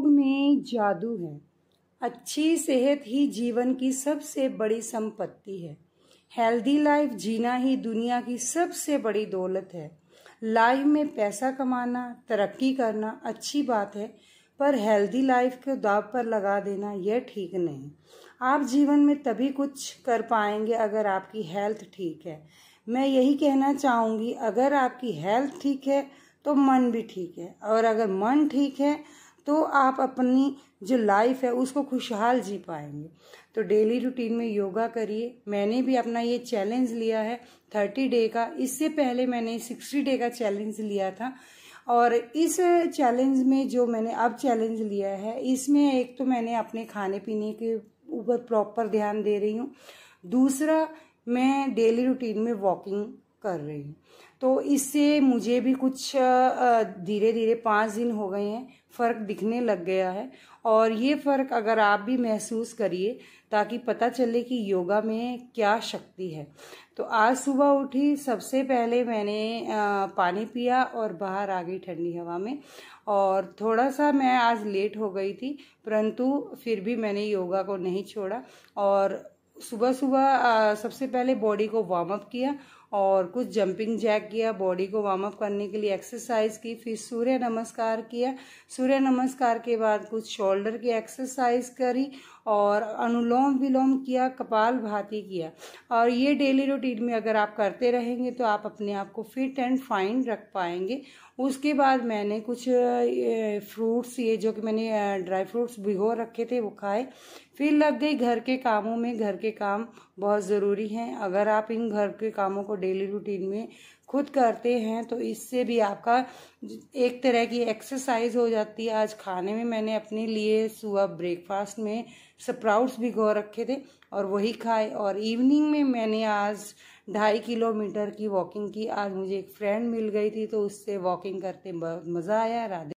योग में जादू है अच्छी सेहत ही जीवन की सबसे बड़ी संपत्ति है हेल्दी लाइफ जीना ही दुनिया की सबसे बड़ी दौलत है लाइफ में पैसा कमाना तरक्की करना अच्छी बात है पर हेल्दी लाइफ को दाव पर लगा देना यह ठीक नहीं आप जीवन में तभी कुछ कर पाएंगे अगर आपकी हेल्थ ठीक है मैं यही कहना चाहूँगी अगर आपकी हेल्थ ठीक है तो मन भी ठीक है और अगर मन ठीक है तो आप अपनी जो लाइफ है उसको खुशहाल जी पाएंगे तो डेली रूटीन में योगा करिए मैंने भी अपना ये चैलेंज लिया है थर्टी डे का इससे पहले मैंने सिक्सटी डे का चैलेंज लिया था और इस चैलेंज में जो मैंने अब चैलेंज लिया है इसमें एक तो मैंने अपने खाने पीने के ऊपर प्रॉपर ध्यान दे रही हूँ दूसरा मैं डेली रूटीन में वॉकिंग कर रही हूँ तो इससे मुझे भी कुछ धीरे धीरे पाँच दिन हो गए हैं फ़र्क दिखने लग गया है और ये फ़र्क अगर आप भी महसूस करिए ताकि पता चले कि योगा में क्या शक्ति है तो आज सुबह उठी सबसे पहले मैंने पानी पिया और बाहर आ गई ठंडी हवा में और थोड़ा सा मैं आज लेट हो गई थी परंतु फिर भी मैंने योगा को नहीं छोड़ा और सुबह सुबह सबसे पहले बॉडी को वार्म अप किया और कुछ जंपिंग जैक किया बॉडी को वार्म अप करने के लिए एक्सरसाइज की फिर सूर्य नमस्कार किया सूर्य नमस्कार के बाद कुछ शोल्डर की एक्सरसाइज करी और अनुलोम विलोम किया कपाल भाती किया और ये डेली रूटीन में अगर आप करते रहेंगे तो आप अपने आप को फिट एंड फाइन रख पाएंगे उसके बाद मैंने कुछ फ्रूट्स ये जो कि मैंने ड्राई फ्रूट्स भिगो रखे थे वो खाए फिर लग गई घर के कामों में घर के काम बहुत ज़रूरी हैं अगर आप इन घर के कामों को डेली रूटीन में खुद करते हैं तो इससे भी आपका एक तरह की एक्सरसाइज हो जाती है आज खाने में मैंने अपने लिए सुबह ब्रेकफास्ट में स्प्राउट्स भी गो रखे थे और वही खाए और इवनिंग में मैंने आज ढाई किलोमीटर की वॉकिंग की आज मुझे एक फ्रेंड मिल गई थी तो उससे वॉकिंग करते बहुत मज़ा आया राधे